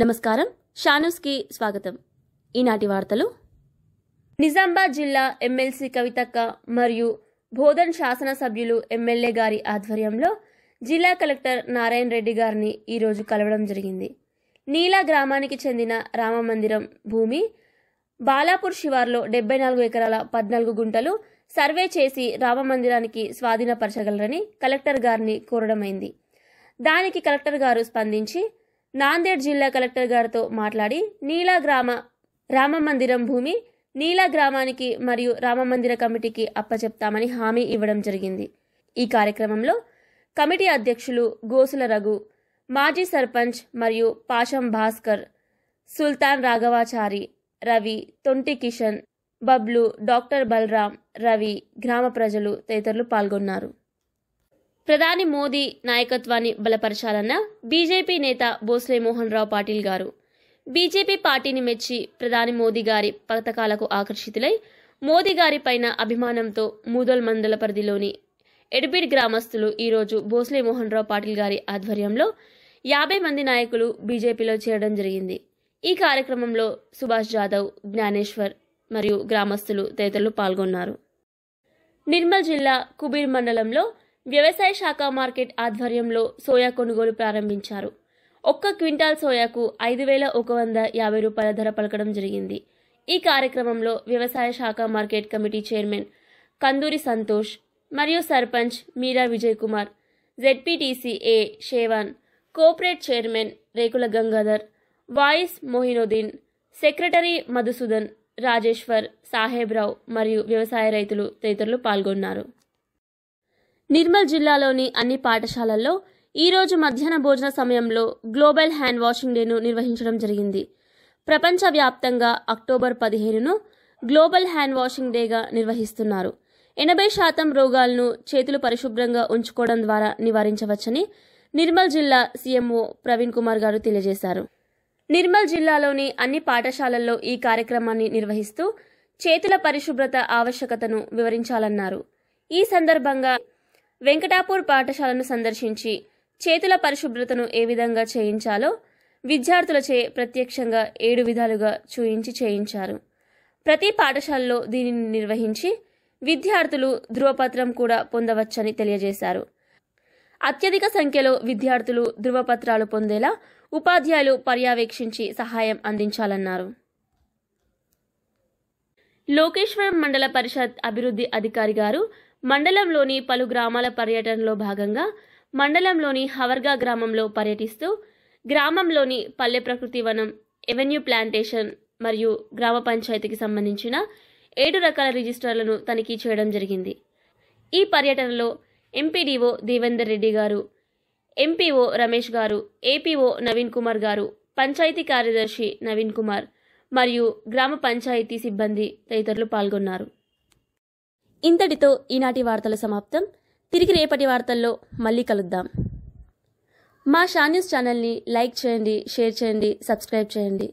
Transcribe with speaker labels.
Speaker 1: నమస్కారం కి స్వాగతం ఈనాటి వార్తలు నిజామాబాద్ జిల్లా ఎమ్మెల్సీ కవితక్క మరియు బోధన్ శాసనసభ్యులు ఎమ్మెల్యే గారి ఆధ్వర్యంలో జిల్లా కలెక్టర్ నారాయణ రెడ్డి గారిని ఈరోజు కలవడం జరిగింది నీలా గ్రామానికి చెందిన రామమందిరం భూమి బాలాపూర్ శివార్లో డెబ్బై నాలుగు ఎకరాల పద్నాలుగు గుంటలు సర్వే చేసి రామమందిరానికి స్వాధీనపరచగలరని కలెక్టర్ గారిని కోరడమైంది దానికి కలెక్టర్ గారు స్పందించి నాందేడ్ జిల్లా కలెక్టర్ గారితో మాట్లాడి నీలా గ్రామ రామ మందిరం భూమి నీలా గ్రామానికి మరియు మందిర కమిటీకి అప్పచెప్తామని హామీ ఇవ్వడం జరిగింది ఈ కార్యక్రమంలో కమిటీ అధ్యక్షులు గోసుల రఘు మాజీ సర్పంచ్ మరియు పాషం భాస్కర్ సుల్తాన్ రాఘవాచారి రవి తొంటి కిషన్ బబ్లు డాక్టర్ బలరాం రవి గ్రామ ప్రజలు తదితరులు పాల్గొన్నారు ప్రధాని మోదీ నాయకత్వాన్ని బలపరచాలన్న బీజేపీ నేత బోస్లే మోహన్ రావు పాటిల్ గారు బీజేపీ పార్టీని మెచ్చి ప్రధాని మోదీ గారి పథకాలకు ఆకర్షితులై మోదీ గారిపైన అభిమానంతో మూదోల్ మండల పరిధిలోని ఎడిబిడ్ గ్రామస్తులు ఈరోజు భోస్లే మోహన్ రావు పాటిల్ గారి ఆధ్వర్యంలో యాభై మంది నాయకులు బీజేపీలో చేరడం జరిగింది ఈ కార్యక్రమంలో సుభాష్ జాదవ్ జ్ఞానేశ్వర్ మరియు గ్రామస్తులు తదితరులు పాల్గొన్నారు నిర్మల్ జిల్లా కుబీర్ మండలంలో వ్యవసాయ శాఖ మార్కెట్ ఆధ్వర్యంలో సోయా కొనుగోలు ప్రారంభించారు ఒక్క క్వింటాల్ సోయాకు ఐదు వేల ఒక వంద యాభై రూపాయల ధర పలకడం జరిగింది ఈ కార్యక్రమంలో వ్యవసాయ శాఖ market committee chairman Kanduri Santosh మరియు సర్పంచ్ మీరా విజయ్ కుమార్ జెడ్పీటీసీ ఏ షేవాన్ cooperate chairman Rekula Gangadhar vice Mohinuddin secretary Madhusudan Rajeshwar Sahebrao మరియు వ్యవసాయ రైతులు తదితరులు పాల్గొన్నారు నిర్మల్ జిల్లాలోని అన్ని పాఠశాలల్లో ఈరోజు మధ్యాహ్న భోజన సమయంలో గ్లోబల్ హ్యాండ్ వాషింగ్ డేను నిర్వహించడం జరిగింది ప్రపంచవ్యాప్తంగా అక్టోబర్ పదిహేనును గ్లోబల్ హ్యాండ్ వాషింగ్ డేగా నిర్వహిస్తున్నారు ఎనభై శాతం రోగాలను చేతులు పరిశుభ్రంగా ఉంచుకోవడం ద్వారా నివారించవచ్చని నిర్మల్ జిల్లా సీఎంఓ ప్రవీణ్ కుమార్ గారు తెలియజేశారు నిర్మల్ జిల్లాలోని అన్ని పాఠశాలల్లో ఈ కార్యక్రమాన్ని నిర్వహిస్తూ చేతుల పరిశుభ్రత ఆవశ్యకతను వివరించాలన్నారు ఈ సందర్భంగా వెంకటాపూర్ పాఠశాలను సందర్శించి చేతుల పరిశుభ్రతను ఏ విధంగా చేయించాలో విద్యార్థులచే ప్రత్యక్షంగా ఏడు విధాలుగా చూయించి చేయించారు ప్రతి పాఠశాలలో దీనిని నిర్వహించి విద్యార్థులు ధృవపత్రం కూడా పొందవచ్చని తెలియజేశారు అత్యధిక సంఖ్యలో విద్యార్థులు ధృవపత్రాలు పొందేలా ఉపాధ్యాయులు పర్యవేక్షించి సహాయం అందించాలన్నారు లోకేశ్వరం మండల పరిషత్ అభివృద్ధి అధికారి గారు మండలంలోని పలు గ్రామాల పర్యటనలో భాగంగా మండలంలోని హవర్గా గ్రామంలో పర్యటిస్తూ గ్రామంలోని పల్లె ప్రకృతి వనం ఎవెన్యూ ప్లాంటేషన్ మరియు గ్రామ పంచాయతీకి సంబంధించిన ఏడు రకాల రిజిస్టర్లను తనిఖీ చేయడం జరిగింది ఈ పర్యటనలో ఎంపీడీఓ దేవేందర్ రెడ్డి గారు ఎంపీఓ రమేష్ గారు ఏపీఓ నవీన్ కుమార్ గారు పంచాయతీ కార్యదర్శి నవీన్ కుమార్ మరియు గ్రామ పంచాయతీ సిబ్బంది తదితరులు పాల్గొన్నారు ఇంతటితో ఈనాటి వార్తలు సమాప్తం తిరిగి రేపటి వార్తల్లో మళ్ళీ కలుద్దాం మా షా న్యూస్ ఛానల్ని లైక్ చేయండి షేర్ చేయండి సబ్స్క్రైబ్ చేయండి